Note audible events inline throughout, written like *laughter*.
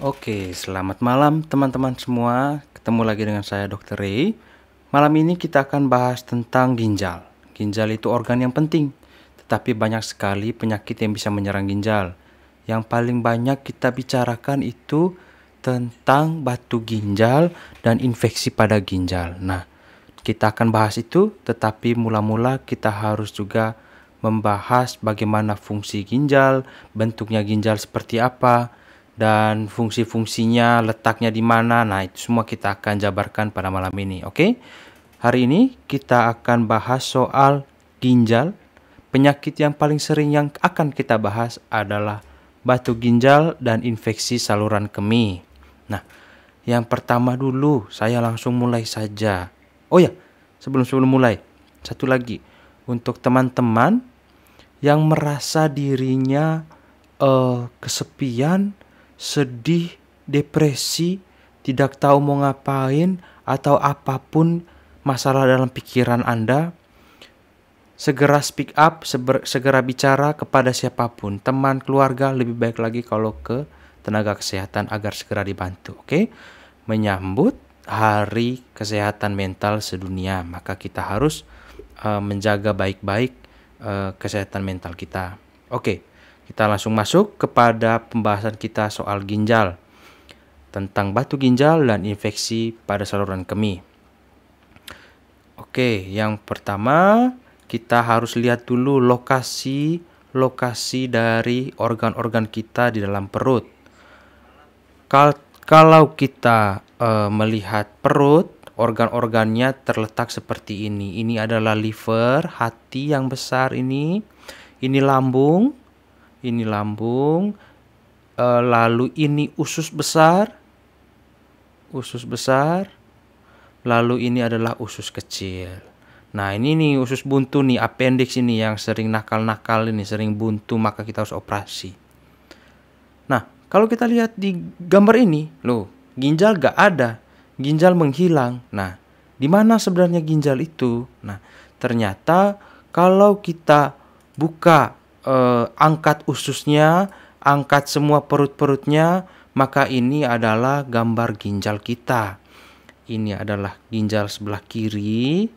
Oke, selamat malam teman-teman semua. Ketemu lagi dengan saya Dr. Ray. Malam ini kita akan bahas tentang ginjal. Ginjal itu organ yang penting, tetapi banyak sekali penyakit yang bisa menyerang ginjal. Yang paling banyak kita bicarakan itu tentang batu ginjal dan infeksi pada ginjal. Nah, kita akan bahas itu, tetapi mula-mula kita harus juga membahas bagaimana fungsi ginjal, bentuknya ginjal seperti apa, dan fungsi-fungsinya, letaknya di mana. Nah, itu semua kita akan jabarkan pada malam ini, oke? Okay? Hari ini kita akan bahas soal ginjal. Penyakit yang paling sering yang akan kita bahas adalah batu ginjal dan infeksi saluran kemih. Nah, yang pertama dulu saya langsung mulai saja. Oh ya, sebelum sebelum mulai, satu lagi untuk teman-teman yang merasa dirinya uh, kesepian sedih, depresi, tidak tahu mau ngapain, atau apapun masalah dalam pikiran Anda, segera speak up, segera bicara kepada siapapun, teman, keluarga, lebih baik lagi kalau ke tenaga kesehatan agar segera dibantu. Oke, okay? menyambut hari kesehatan mental sedunia, maka kita harus uh, menjaga baik-baik uh, kesehatan mental kita. Oke. Okay. Kita langsung masuk kepada pembahasan kita soal ginjal, tentang batu ginjal dan infeksi pada saluran kemih. Oke, yang pertama kita harus lihat dulu lokasi lokasi dari organ-organ kita di dalam perut. Kal kalau kita e, melihat perut, organ-organnya terletak seperti ini. Ini adalah liver, hati yang besar ini. Ini lambung, ini lambung, e, lalu ini usus besar, usus besar, lalu ini adalah usus kecil. Nah ini nih usus buntu nih, appendix ini yang sering nakal-nakal ini, sering buntu maka kita harus operasi. Nah kalau kita lihat di gambar ini, loh ginjal gak ada, ginjal menghilang. Nah di mana sebenarnya ginjal itu? Nah ternyata kalau kita buka eh, angkat ususnya, angkat semua perut-perutnya, maka ini adalah gambar ginjal kita. Ini adalah ginjal sebelah kiri.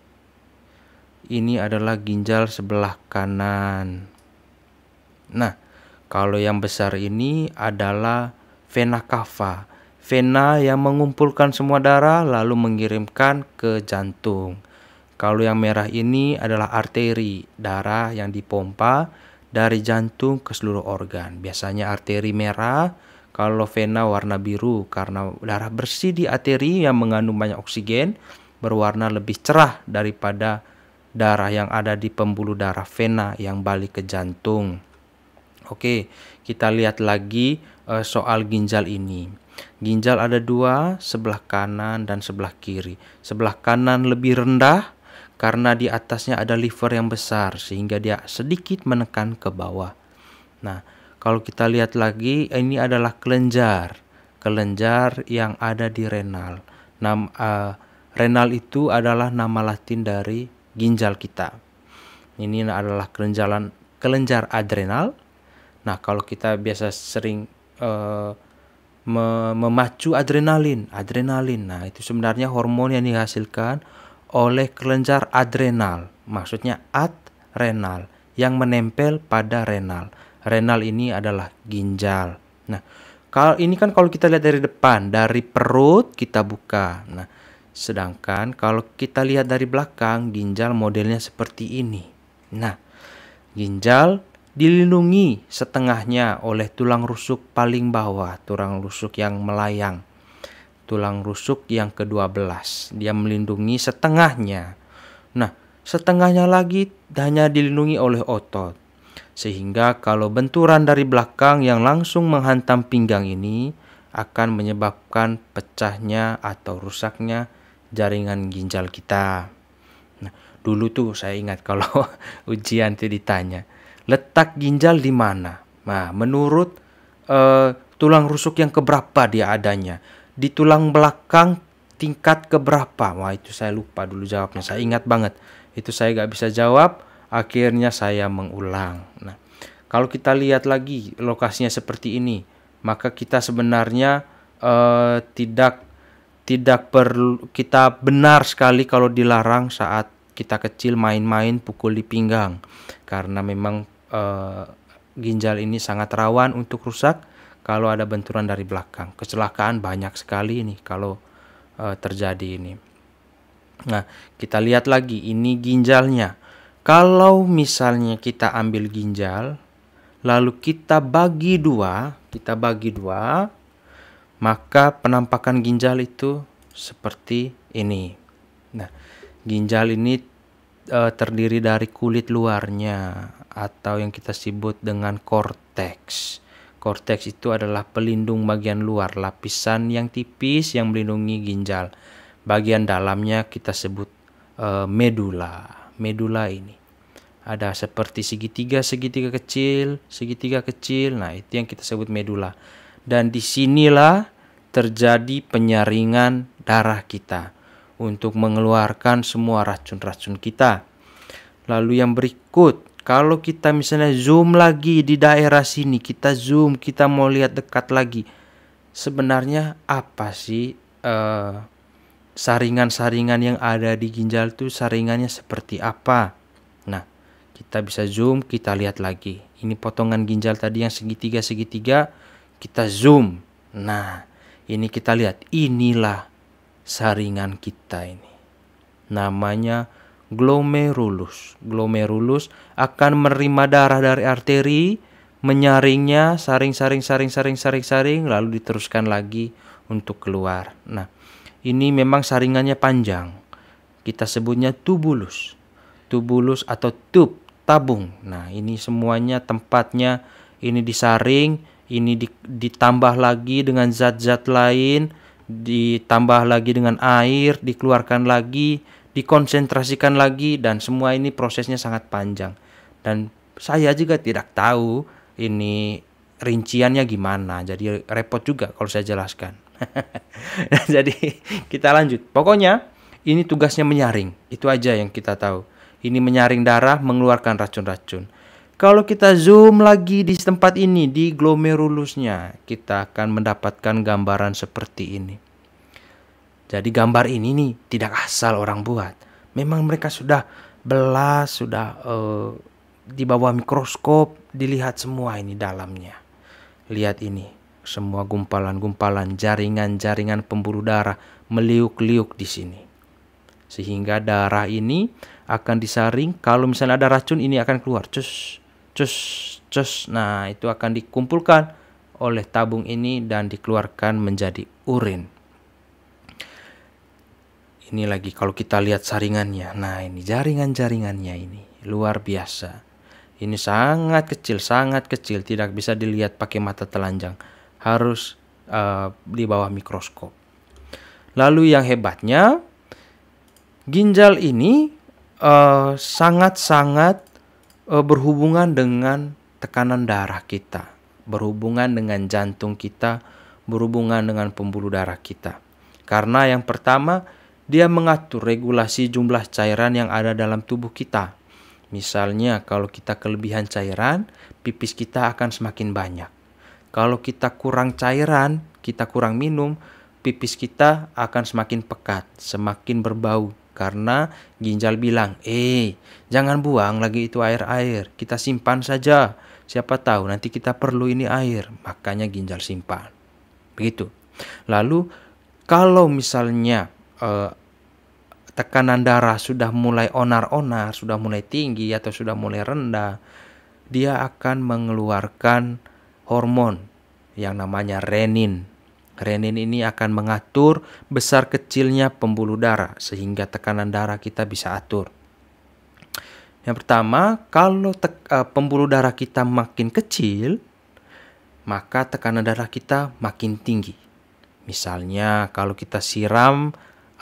Ini adalah ginjal sebelah kanan. Nah, kalau yang besar ini adalah vena cava, vena yang mengumpulkan semua darah lalu mengirimkan ke jantung. Kalau yang merah ini adalah arteri, darah yang dipompa dari jantung ke seluruh organ. Biasanya arteri merah, kalau vena warna biru karena darah bersih di arteri yang mengandung banyak oksigen berwarna lebih cerah daripada darah yang ada di pembuluh darah vena yang balik ke jantung. Oke, kita lihat lagi uh, soal ginjal ini. Ginjal ada dua, sebelah kanan dan sebelah kiri. Sebelah kanan lebih rendah, karena di atasnya ada liver yang besar sehingga dia sedikit menekan ke bawah. Nah, kalau kita lihat lagi ini adalah kelenjar, kelenjar yang ada di renal. Nam, uh, renal itu adalah nama latin dari ginjal kita. Ini adalah kelenjalan kelenjar adrenal. Nah, kalau kita biasa sering uh, memacu adrenalin, adrenalin. Nah, itu sebenarnya hormon yang dihasilkan oleh kelenjar adrenal, maksudnya adrenal yang menempel pada renal. Renal ini adalah ginjal. Nah, kalau ini kan kalau kita lihat dari depan, dari perut kita buka. Nah, sedangkan kalau kita lihat dari belakang, ginjal modelnya seperti ini. Nah, ginjal dilindungi setengahnya oleh tulang rusuk paling bawah, tulang rusuk yang melayang tulang rusuk yang ke-12. Dia melindungi setengahnya. Nah, setengahnya lagi hanya dilindungi oleh otot. Sehingga kalau benturan dari belakang yang langsung menghantam pinggang ini akan menyebabkan pecahnya atau rusaknya jaringan ginjal kita. Nah, dulu tuh saya ingat kalau *laughs* ujian itu ditanya, letak ginjal di mana? Nah, menurut eh, tulang rusuk yang keberapa dia adanya? di tulang belakang tingkat keberapa? Wah itu saya lupa dulu jawabnya. Saya ingat banget. Itu saya gak bisa jawab. Akhirnya saya mengulang. Nah, kalau kita lihat lagi lokasinya seperti ini, maka kita sebenarnya eh, tidak tidak perlu kita benar sekali kalau dilarang saat kita kecil main-main pukul di pinggang karena memang eh, ginjal ini sangat rawan untuk rusak kalau ada benturan dari belakang. Kecelakaan banyak sekali ini kalau e, terjadi ini. Nah, kita lihat lagi ini ginjalnya. Kalau misalnya kita ambil ginjal, lalu kita bagi dua, kita bagi dua, maka penampakan ginjal itu seperti ini. Nah, ginjal ini e, terdiri dari kulit luarnya atau yang kita sebut dengan korteks. Korteks itu adalah pelindung bagian luar lapisan yang tipis yang melindungi ginjal. Bagian dalamnya kita sebut e, eh, medula. Medula ini ada seperti segitiga, segitiga kecil, segitiga kecil. Nah, itu yang kita sebut medula. Dan disinilah terjadi penyaringan darah kita untuk mengeluarkan semua racun-racun kita. Lalu yang berikut kalau kita misalnya zoom lagi di daerah sini, kita zoom, kita mau lihat dekat lagi. Sebenarnya apa sih saringan eh, saringan-saringan yang ada di ginjal itu saringannya seperti apa? Nah, kita bisa zoom, kita lihat lagi. Ini potongan ginjal tadi yang segitiga-segitiga, kita zoom. Nah, ini kita lihat, inilah saringan kita ini. Namanya glomerulus. Glomerulus akan menerima darah dari arteri, menyaringnya, saring-saring saring-saring saring-saring lalu diteruskan lagi untuk keluar. Nah, ini memang saringannya panjang. Kita sebutnya tubulus. Tubulus atau tub, tabung. Nah, ini semuanya tempatnya ini disaring, ini di, ditambah lagi dengan zat-zat lain, ditambah lagi dengan air, dikeluarkan lagi dikonsentrasikan lagi dan semua ini prosesnya sangat panjang dan saya juga tidak tahu ini rinciannya gimana jadi repot juga kalau saya jelaskan *laughs* jadi kita lanjut pokoknya ini tugasnya menyaring itu aja yang kita tahu ini menyaring darah mengeluarkan racun-racun kalau kita zoom lagi di tempat ini di glomerulusnya kita akan mendapatkan gambaran seperti ini jadi gambar ini nih tidak asal orang buat. Memang mereka sudah belah, sudah uh, di bawah mikroskop dilihat semua ini dalamnya. Lihat ini, semua gumpalan-gumpalan jaringan-jaringan pemburu darah meliuk-liuk di sini. Sehingga darah ini akan disaring, kalau misalnya ada racun ini akan keluar. Cus, cus, cus. Nah, itu akan dikumpulkan oleh tabung ini dan dikeluarkan menjadi urin. Ini lagi kalau kita lihat saringannya. Nah, ini jaringan-jaringannya ini luar biasa. Ini sangat kecil, sangat kecil, tidak bisa dilihat pakai mata telanjang. Harus uh, di bawah mikroskop. Lalu yang hebatnya ginjal ini eh, sangat-sangat uh, uh, berhubungan dengan tekanan darah kita, berhubungan dengan jantung kita, berhubungan dengan pembuluh darah kita. Karena yang pertama dia mengatur regulasi jumlah cairan yang ada dalam tubuh kita. Misalnya, kalau kita kelebihan cairan, pipis kita akan semakin banyak. Kalau kita kurang cairan, kita kurang minum, pipis kita akan semakin pekat, semakin berbau karena ginjal bilang, "Eh, jangan buang lagi itu air-air, kita simpan saja. Siapa tahu nanti kita perlu ini air." Makanya ginjal simpan. Begitu. Lalu kalau misalnya eh, tekanan darah sudah mulai onar-onar, sudah mulai tinggi atau sudah mulai rendah, dia akan mengeluarkan hormon yang namanya renin. Renin ini akan mengatur besar kecilnya pembuluh darah sehingga tekanan darah kita bisa atur. Yang pertama, kalau te- uh, eh, pembuluh darah kita makin kecil, maka tekanan darah kita makin tinggi. Misalnya, kalau kita siram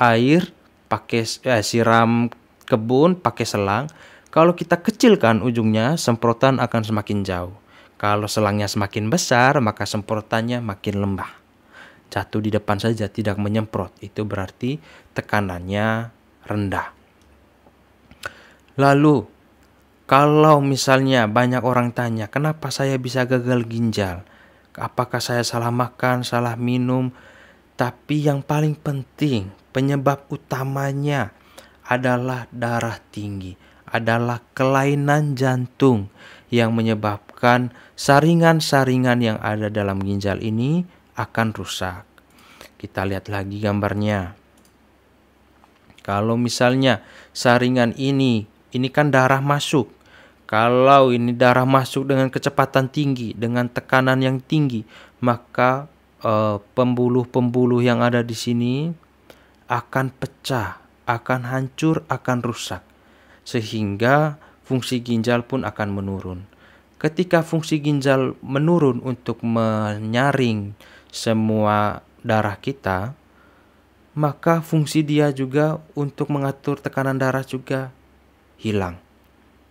air, pakai eh, siram kebun, pakai selang. Kalau kita kecilkan ujungnya, semprotan akan semakin jauh. Kalau selangnya semakin besar, maka semprotannya makin lembah. Jatuh di depan saja tidak menyemprot, itu berarti tekanannya rendah. Lalu, kalau misalnya banyak orang tanya, kenapa saya bisa gagal ginjal? Apakah saya salah makan, salah minum? Tapi yang paling penting, Penyebab utamanya adalah darah tinggi, adalah kelainan jantung yang menyebabkan saringan-saringan yang ada dalam ginjal ini akan rusak. Kita lihat lagi gambarnya. Kalau misalnya saringan ini, ini kan darah masuk. Kalau ini darah masuk dengan kecepatan tinggi, dengan tekanan yang tinggi, maka eh, pembuluh-pembuluh yang ada di sini akan pecah, akan hancur, akan rusak, sehingga fungsi ginjal pun akan menurun. Ketika fungsi ginjal menurun untuk menyaring semua darah kita, maka fungsi dia juga untuk mengatur tekanan darah juga hilang.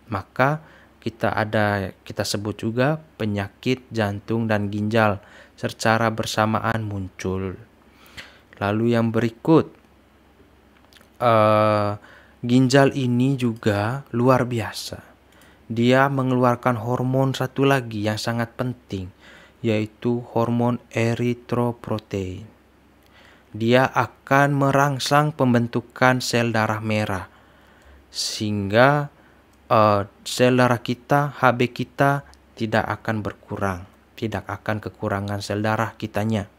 Maka kita ada kita sebut juga penyakit jantung dan ginjal secara bersamaan muncul. Lalu yang berikut Eh, ginjal ini juga luar biasa. Dia mengeluarkan hormon satu lagi yang sangat penting, yaitu hormon eritroprotein. Dia akan merangsang pembentukan sel darah merah, sehingga uh, sel darah kita, Hb kita, tidak akan berkurang, tidak akan kekurangan sel darah kitanya.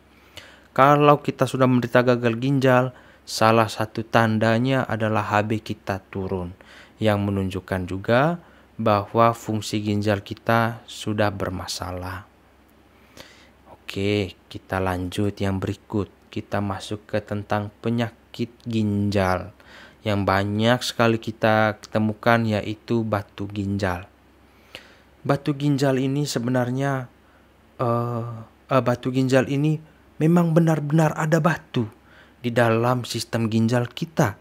Kalau kita sudah menderita gagal ginjal, Salah satu tandanya adalah HB kita turun yang menunjukkan juga bahwa fungsi ginjal kita sudah bermasalah. Oke, kita lanjut yang berikut. Kita masuk ke tentang penyakit ginjal yang banyak sekali kita temukan yaitu batu ginjal. Batu ginjal ini sebenarnya uh, uh, batu ginjal ini memang benar-benar ada batu di dalam sistem ginjal kita.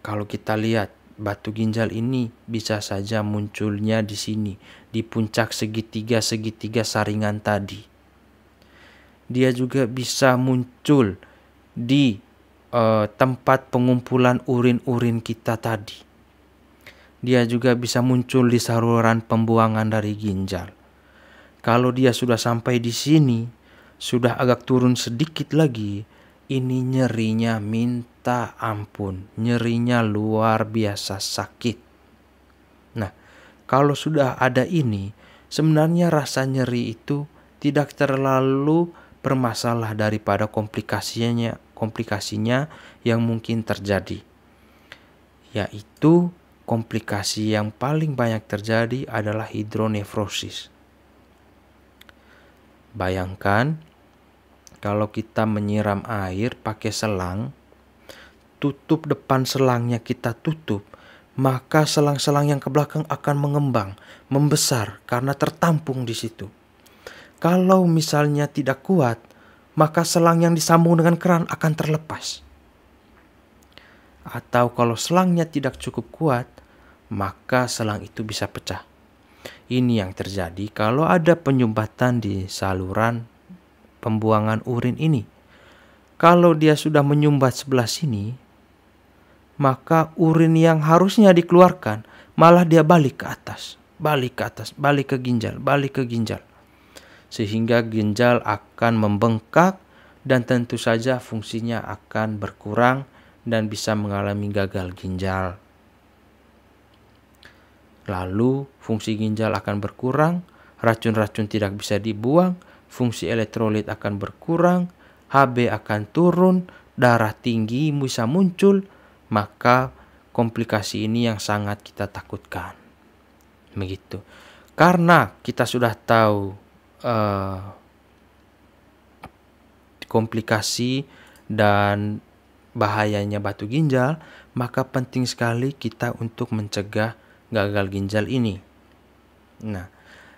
Kalau kita lihat, batu ginjal ini bisa saja munculnya di sini, di puncak segitiga-segitiga saringan tadi. Dia juga bisa muncul di eh, tempat pengumpulan urin-urin kita tadi. Dia juga bisa muncul di saluran pembuangan dari ginjal. Kalau dia sudah sampai di sini, sudah agak turun sedikit lagi, ini nyerinya minta ampun, nyerinya luar biasa sakit. Nah, kalau sudah ada ini, sebenarnya rasa nyeri itu tidak terlalu bermasalah daripada komplikasinya, komplikasinya yang mungkin terjadi. Yaitu komplikasi yang paling banyak terjadi adalah hidronefrosis. Bayangkan kalau kita menyiram air pakai selang, tutup depan selangnya kita tutup, maka selang-selang yang ke belakang akan mengembang, membesar karena tertampung di situ. Kalau misalnya tidak kuat, maka selang yang disambung dengan keran akan terlepas. Atau kalau selangnya tidak cukup kuat, maka selang itu bisa pecah. Ini yang terjadi kalau ada penyumbatan di saluran pembuangan urin ini. Kalau dia sudah menyumbat sebelah sini, maka urin yang harusnya dikeluarkan malah dia balik ke atas, balik ke atas, balik ke ginjal, balik ke ginjal. Sehingga ginjal akan membengkak dan tentu saja fungsinya akan berkurang dan bisa mengalami gagal ginjal. Lalu fungsi ginjal akan berkurang, racun-racun tidak bisa dibuang, fungsi elektrolit akan berkurang, HB akan turun, darah tinggi bisa muncul, maka komplikasi ini yang sangat kita takutkan. Begitu. Karena kita sudah tahu uh, komplikasi dan bahayanya batu ginjal, maka penting sekali kita untuk mencegah gagal ginjal ini. Nah,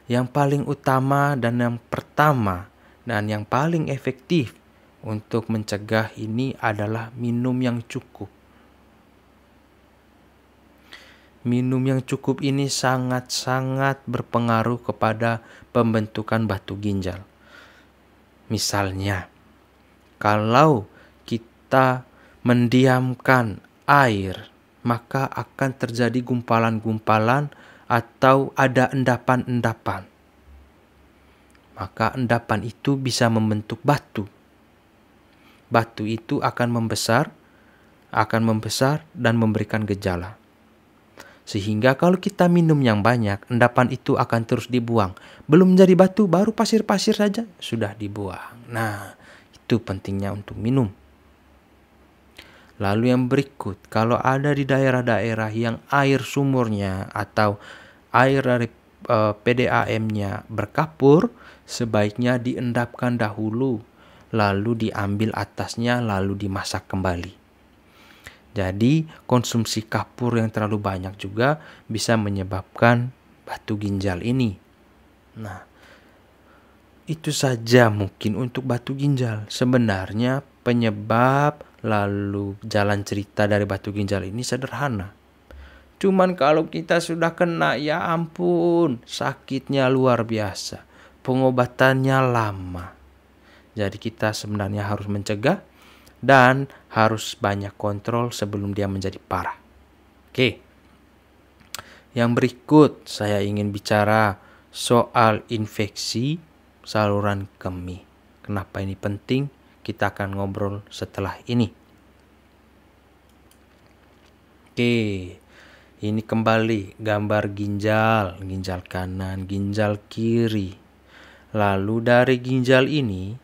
yang paling utama dan yang pertama dan yang paling efektif untuk mencegah ini adalah minum yang cukup. Minum yang cukup ini sangat-sangat berpengaruh kepada pembentukan batu ginjal. Misalnya, kalau kita mendiamkan air, maka akan terjadi gumpalan-gumpalan atau ada endapan-endapan. Maka endapan itu bisa membentuk batu. Batu itu akan membesar, akan membesar dan memberikan gejala. Sehingga kalau kita minum yang banyak, endapan itu akan terus dibuang. Belum menjadi batu, baru pasir-pasir saja sudah dibuang. Nah, itu pentingnya untuk minum. Lalu yang berikut, kalau ada di daerah-daerah yang air sumurnya atau air dari eh, PDAM-nya berkapur, sebaiknya diendapkan dahulu, lalu diambil atasnya, lalu dimasak kembali. Jadi, konsumsi kapur yang terlalu banyak juga bisa menyebabkan batu ginjal ini. Nah, itu saja mungkin untuk batu ginjal. Sebenarnya penyebab Lalu jalan cerita dari batu ginjal ini sederhana. Cuman kalau kita sudah kena ya ampun sakitnya luar biasa. Pengobatannya lama. Jadi kita sebenarnya harus mencegah dan harus banyak kontrol sebelum dia menjadi parah. Oke. Yang berikut saya ingin bicara soal infeksi saluran kemih. Kenapa ini penting? Kita akan ngobrol setelah ini. Oke. Ini kembali gambar ginjal, ginjal kanan, ginjal kiri. Lalu dari ginjal ini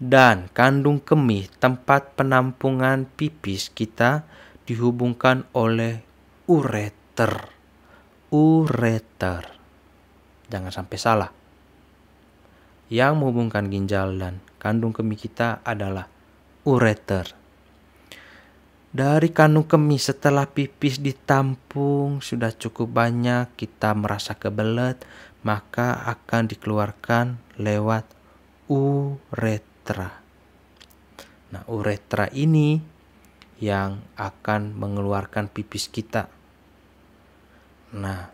dan kandung kemih tempat penampungan pipis kita dihubungkan oleh ureter. Ureter. Jangan sampai salah. Yang menghubungkan ginjal dan kandung kemih kita adalah ureter. Dari kandung kemih setelah pipis ditampung sudah cukup banyak kita merasa kebelet, maka akan dikeluarkan lewat uretra. Nah, uretra ini yang akan mengeluarkan pipis kita. Nah,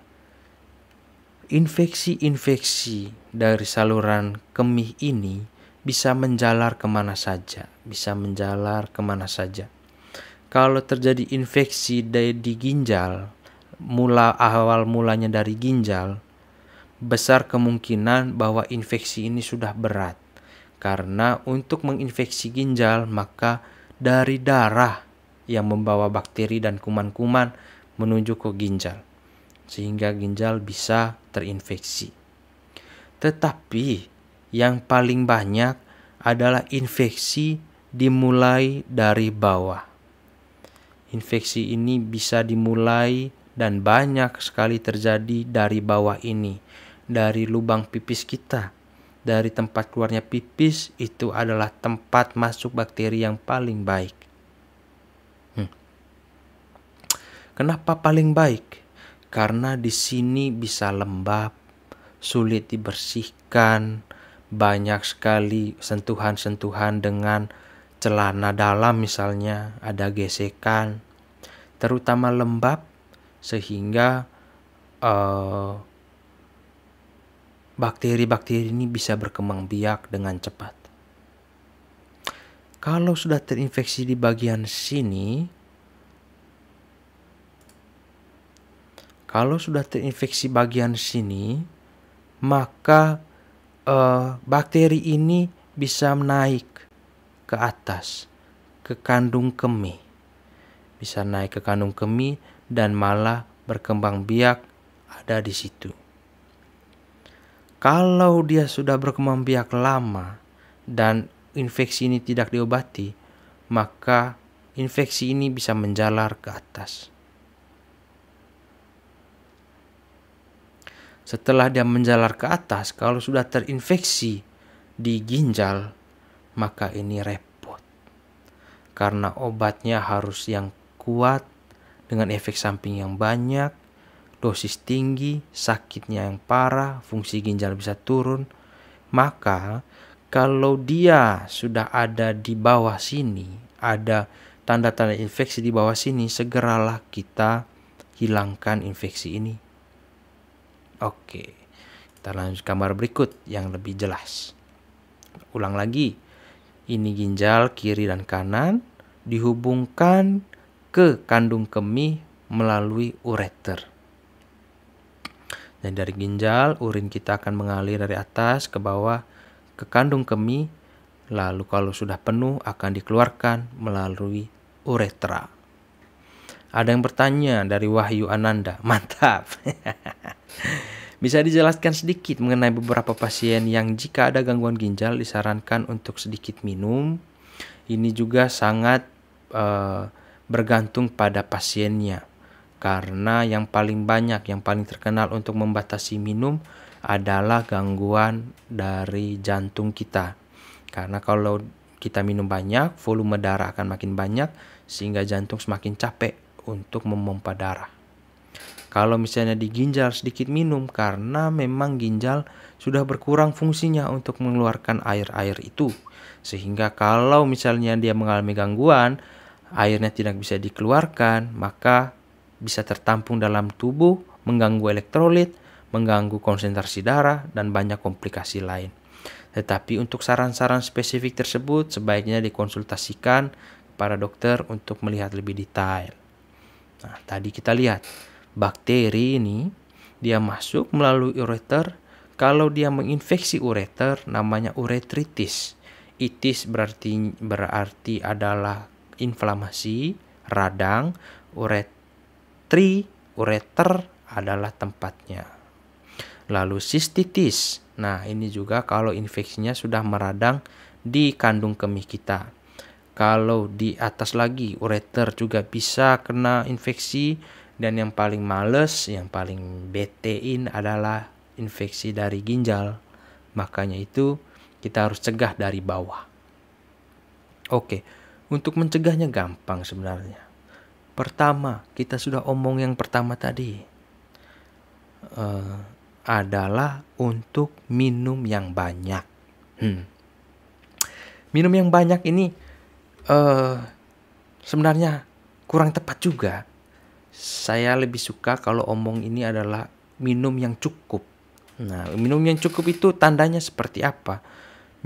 infeksi-infeksi dari saluran kemih ini bisa menjalar kemana saja, bisa menjalar kemana saja kalau terjadi infeksi di, di ginjal, mula awal mulanya dari ginjal, besar kemungkinan bahwa infeksi ini sudah berat. Karena untuk menginfeksi ginjal, maka dari darah yang membawa bakteri dan kuman-kuman menuju ke ginjal, sehingga ginjal bisa terinfeksi. Tetapi yang paling banyak adalah infeksi dimulai dari bawah. Infeksi ini bisa dimulai dan banyak sekali terjadi dari bawah ini, dari lubang pipis kita. Dari tempat keluarnya pipis itu adalah tempat masuk bakteri yang paling baik. Hmm. Kenapa paling baik? Karena di sini bisa lembab, sulit dibersihkan, banyak sekali sentuhan-sentuhan dengan celana dalam misalnya ada gesekan terutama lembab sehingga bakteri eh, bakteri-bakteri ini bisa berkembang biak dengan cepat. Kalau sudah terinfeksi di bagian sini, kalau sudah terinfeksi bagian sini, maka uh, bakteri ini bisa naik ke atas, ke kandung kemih bisa naik ke kandung kemih dan malah berkembang biak ada di situ. Kalau dia sudah berkembang biak lama dan infeksi ini tidak diobati, maka infeksi ini bisa menjalar ke atas. Setelah dia menjalar ke atas, kalau sudah terinfeksi di ginjal, maka ini repot karena obatnya harus yang kuat dengan efek samping yang banyak, dosis tinggi, sakitnya yang parah, fungsi ginjal bisa turun, maka kalau dia sudah ada di bawah sini, ada tanda-tanda infeksi di bawah sini, segeralah kita hilangkan infeksi ini. Oke, kita lanjut gambar berikut yang lebih jelas. Ulang lagi, ini ginjal kiri dan kanan dihubungkan ke kandung kemih melalui ureter. Dan dari ginjal, urin kita akan mengalir dari atas ke bawah ke kandung kemih, lalu kalau sudah penuh akan dikeluarkan melalui uretra. Ada yang bertanya dari Wahyu Ananda, *laughs* mantap. *laughs* Bisa dijelaskan sedikit mengenai beberapa pasien yang jika ada gangguan ginjal disarankan untuk sedikit minum. Ini juga sangat uh, bergantung pada pasiennya. Karena yang paling banyak, yang paling terkenal untuk membatasi minum adalah gangguan dari jantung kita. Karena kalau kita minum banyak, volume darah akan makin banyak sehingga jantung semakin capek untuk memompa darah. Kalau misalnya di ginjal sedikit minum karena memang ginjal sudah berkurang fungsinya untuk mengeluarkan air-air itu. Sehingga kalau misalnya dia mengalami gangguan, airnya tidak bisa dikeluarkan, maka bisa tertampung dalam tubuh, mengganggu elektrolit, mengganggu konsentrasi darah, dan banyak komplikasi lain. Tetapi untuk saran-saran spesifik tersebut sebaiknya dikonsultasikan kepada dokter untuk melihat lebih detail. Nah, tadi kita lihat bakteri ini dia masuk melalui ureter. Kalau dia menginfeksi ureter namanya uretritis. Itis berarti berarti adalah inflamasi, radang, uretri, ureter adalah tempatnya. Lalu sistitis. Nah, ini juga kalau infeksinya sudah meradang di kandung kemih kita. Kalau di atas lagi ureter juga bisa kena infeksi dan yang paling males, yang paling betein adalah infeksi dari ginjal. Makanya itu kita harus cegah dari bawah. Oke. Okay untuk mencegahnya gampang sebenarnya. Pertama, kita sudah omong yang pertama tadi. Uh, adalah untuk minum yang banyak. Hmm. Minum yang banyak ini uh, sebenarnya kurang tepat juga. Saya lebih suka kalau omong ini adalah minum yang cukup. Nah, minum yang cukup itu tandanya seperti apa?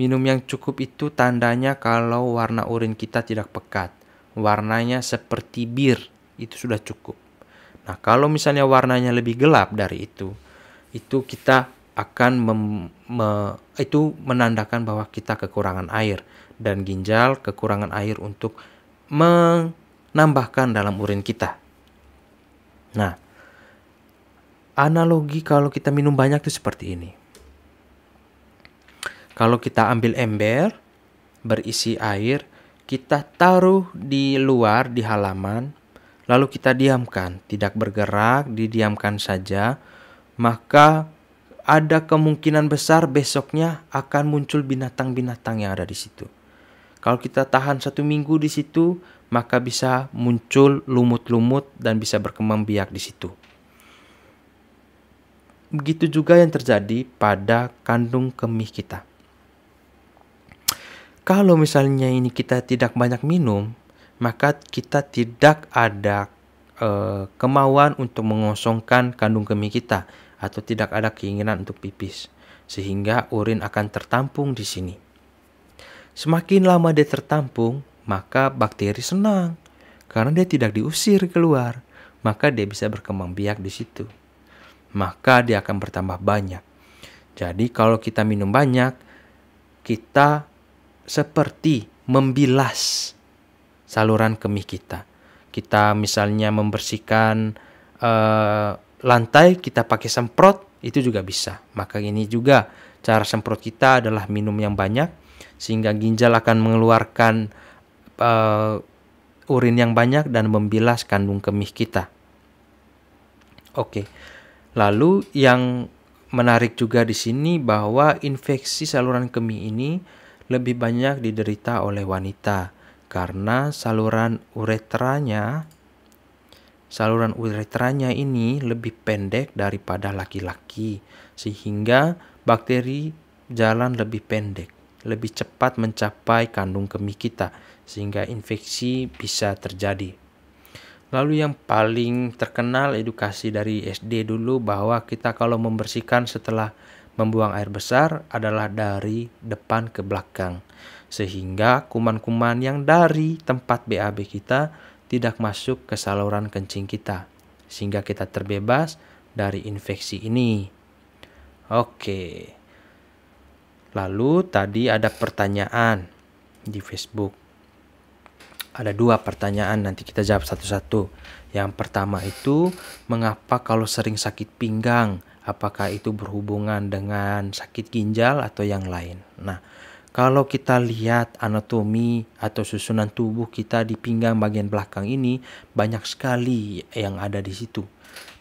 Minum yang cukup itu tandanya kalau warna urin kita tidak pekat. Warnanya seperti bir, itu sudah cukup. Nah, kalau misalnya warnanya lebih gelap dari itu, itu kita akan mem, me, itu menandakan bahwa kita kekurangan air dan ginjal kekurangan air untuk menambahkan dalam urin kita. Nah, analogi kalau kita minum banyak itu seperti ini. Kalau kita ambil ember berisi air, kita taruh di luar di halaman, lalu kita diamkan, tidak bergerak, didiamkan saja, maka ada kemungkinan besar besoknya akan muncul binatang-binatang yang ada di situ. Kalau kita tahan satu minggu di situ, maka bisa muncul lumut-lumut dan bisa berkembang biak di situ. Begitu juga yang terjadi pada kandung kemih kita kalau misalnya ini kita tidak banyak minum, maka kita tidak ada e, kemauan untuk mengosongkan kandung kemih kita atau tidak ada keinginan untuk pipis, sehingga urin akan tertampung di sini. Semakin lama dia tertampung, maka bakteri senang karena dia tidak diusir keluar, maka dia bisa berkembang biak di situ. Maka dia akan bertambah banyak. Jadi kalau kita minum banyak, kita seperti membilas saluran kemih kita. Kita misalnya membersihkan uh, lantai, kita pakai semprot, itu juga bisa. Maka ini juga cara semprot kita adalah minum yang banyak, sehingga ginjal akan mengeluarkan uh, urin yang banyak dan membilas kandung kemih kita. Oke, lalu yang menarik juga di sini bahwa infeksi saluran kemih ini lebih banyak diderita oleh wanita karena saluran uretranya saluran uretranya ini lebih pendek daripada laki-laki sehingga bakteri jalan lebih pendek, lebih cepat mencapai kandung kemih kita sehingga infeksi bisa terjadi. Lalu yang paling terkenal edukasi dari SD dulu bahwa kita kalau membersihkan setelah membuang air besar adalah dari depan ke belakang, sehingga kuman-kuman yang dari tempat BAB kita tidak masuk ke saluran kencing kita, sehingga kita terbebas dari infeksi ini. Oke, lalu tadi ada pertanyaan di Facebook. Ada dua pertanyaan, nanti kita jawab satu-satu. Yang pertama itu, mengapa kalau sering sakit pinggang? apakah itu berhubungan dengan sakit ginjal atau yang lain. Nah, kalau kita lihat anatomi atau susunan tubuh kita di pinggang bagian belakang ini, banyak sekali yang ada di situ.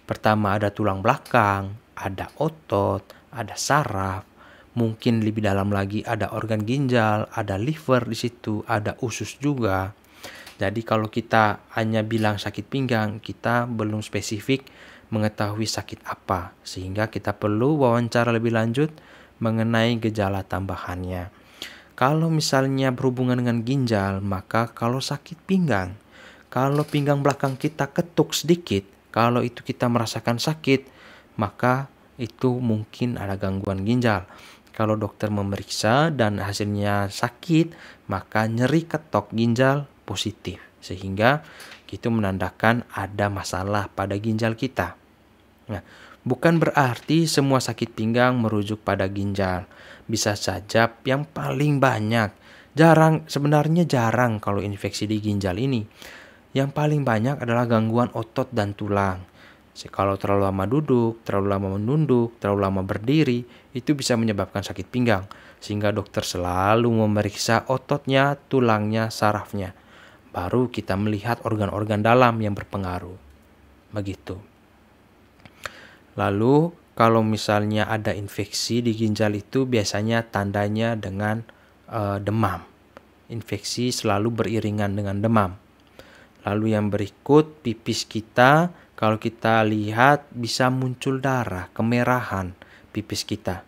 Pertama ada tulang belakang, ada otot, ada saraf, mungkin lebih dalam lagi ada organ ginjal, ada liver di situ, ada usus juga. Jadi kalau kita hanya bilang sakit pinggang, kita belum spesifik mengetahui sakit apa, sehingga kita perlu wawancara lebih lanjut mengenai gejala tambahannya. Kalau misalnya berhubungan dengan ginjal, maka kalau sakit pinggang, kalau pinggang belakang kita ketuk sedikit, kalau itu kita merasakan sakit, maka itu mungkin ada gangguan ginjal. Kalau dokter memeriksa dan hasilnya sakit, maka nyeri ketok ginjal positif. Sehingga itu menandakan ada masalah pada ginjal kita. Nah, bukan berarti semua sakit pinggang merujuk pada ginjal. Bisa saja yang paling banyak, jarang sebenarnya jarang kalau infeksi di ginjal ini. Yang paling banyak adalah gangguan otot dan tulang. Kalau terlalu lama duduk, terlalu lama menunduk, terlalu lama berdiri, itu bisa menyebabkan sakit pinggang. Sehingga dokter selalu memeriksa ototnya, tulangnya, sarafnya baru kita melihat organ-organ dalam yang berpengaruh. Begitu. Lalu kalau misalnya ada infeksi di ginjal itu biasanya tandanya dengan uh, demam. Infeksi selalu beriringan dengan demam. Lalu yang berikut pipis kita kalau kita lihat bisa muncul darah, kemerahan pipis kita.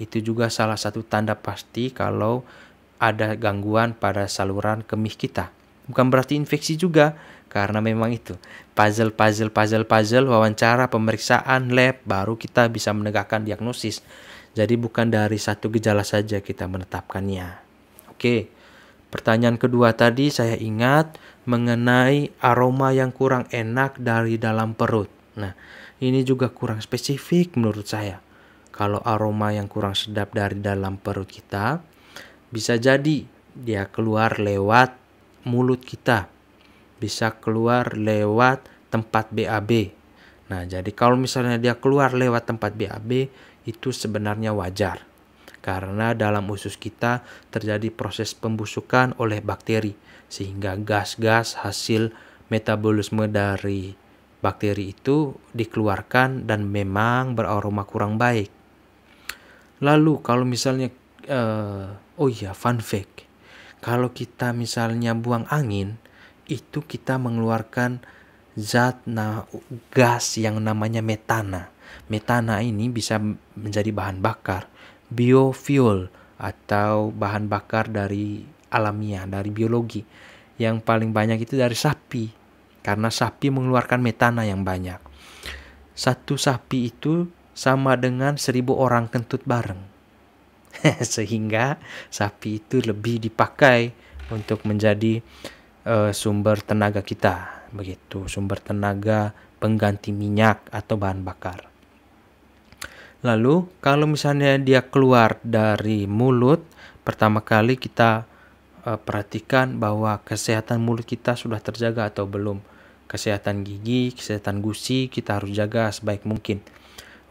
Itu juga salah satu tanda pasti kalau ada gangguan pada saluran kemih kita. Bukan berarti infeksi juga, karena memang itu puzzle, puzzle, puzzle, puzzle, wawancara, pemeriksaan, lab, baru kita bisa menegakkan diagnosis. Jadi bukan dari satu gejala saja kita menetapkannya. Oke, pertanyaan kedua tadi saya ingat mengenai aroma yang kurang enak dari dalam perut. Nah, ini juga kurang spesifik menurut saya. Kalau aroma yang kurang sedap dari dalam perut kita, bisa jadi dia keluar lewat mulut kita. Bisa keluar lewat tempat BAB. Nah, jadi kalau misalnya dia keluar lewat tempat BAB, itu sebenarnya wajar. Karena dalam usus kita terjadi proses pembusukan oleh bakteri, sehingga gas-gas hasil metabolisme dari bakteri itu dikeluarkan dan memang beraroma kurang baik. Lalu kalau misalnya, uh, oh iya, fun fact, kalau kita misalnya buang angin, itu kita mengeluarkan zat nah, gas yang namanya metana. Metana ini bisa menjadi bahan bakar, biofuel atau bahan bakar dari alamiah, dari biologi. Yang paling banyak itu dari sapi, karena sapi mengeluarkan metana yang banyak. Satu sapi itu sama dengan seribu orang kentut bareng. *laughs* sehingga sapi itu lebih dipakai untuk menjadi uh, sumber tenaga kita begitu sumber tenaga pengganti minyak atau bahan bakar lalu kalau misalnya dia keluar dari mulut pertama kali kita uh, perhatikan bahwa kesehatan mulut kita sudah terjaga atau belum kesehatan gigi kesehatan gusi kita harus jaga sebaik mungkin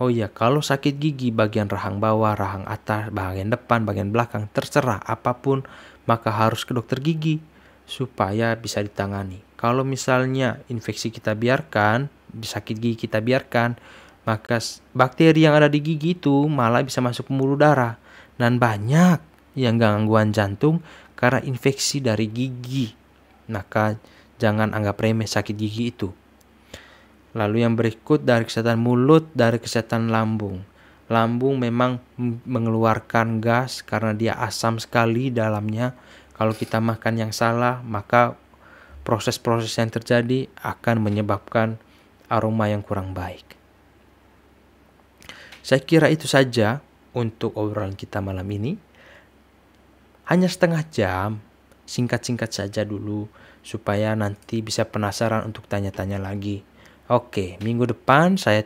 Oh iya, kalau sakit gigi bagian rahang bawah, rahang atas, bagian depan, bagian belakang, terserah apapun, maka harus ke dokter gigi supaya bisa ditangani. Kalau misalnya infeksi kita biarkan, sakit gigi kita biarkan, maka bakteri yang ada di gigi itu malah bisa masuk ke mulut darah dan banyak yang gangguan jantung karena infeksi dari gigi. Maka jangan anggap remeh sakit gigi itu. Lalu yang berikut dari kesehatan mulut, dari kesehatan lambung. Lambung memang mengeluarkan gas karena dia asam sekali dalamnya. Kalau kita makan yang salah, maka proses-proses yang terjadi akan menyebabkan aroma yang kurang baik. Saya kira itu saja untuk obrolan kita malam ini. Hanya setengah jam, singkat-singkat saja dulu supaya nanti bisa penasaran untuk tanya-tanya lagi Oke, minggu depan saya